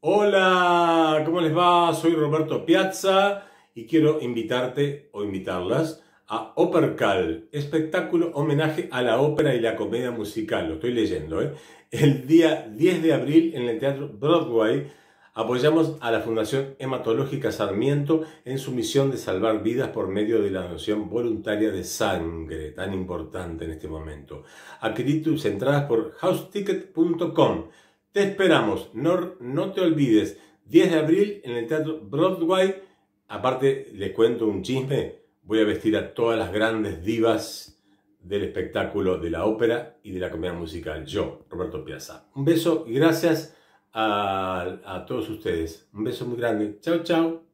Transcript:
Hola, ¿cómo les va? Soy Roberto Piazza y quiero invitarte o invitarlas a Opercal, espectáculo homenaje a la ópera y la comedia musical. Lo estoy leyendo, ¿eh? El día 10 de abril en el Teatro Broadway apoyamos a la Fundación Hematológica Sarmiento en su misión de salvar vidas por medio de la donación voluntaria de sangre, tan importante en este momento. Adquirí tus entradas por houseticket.com. Te esperamos, no, no te olvides, 10 de abril en el Teatro Broadway. Aparte, les cuento un chisme, voy a vestir a todas las grandes divas del espectáculo de la ópera y de la comedia musical. Yo, Roberto Piazza. Un beso y gracias a, a todos ustedes. Un beso muy grande. Chao, chao.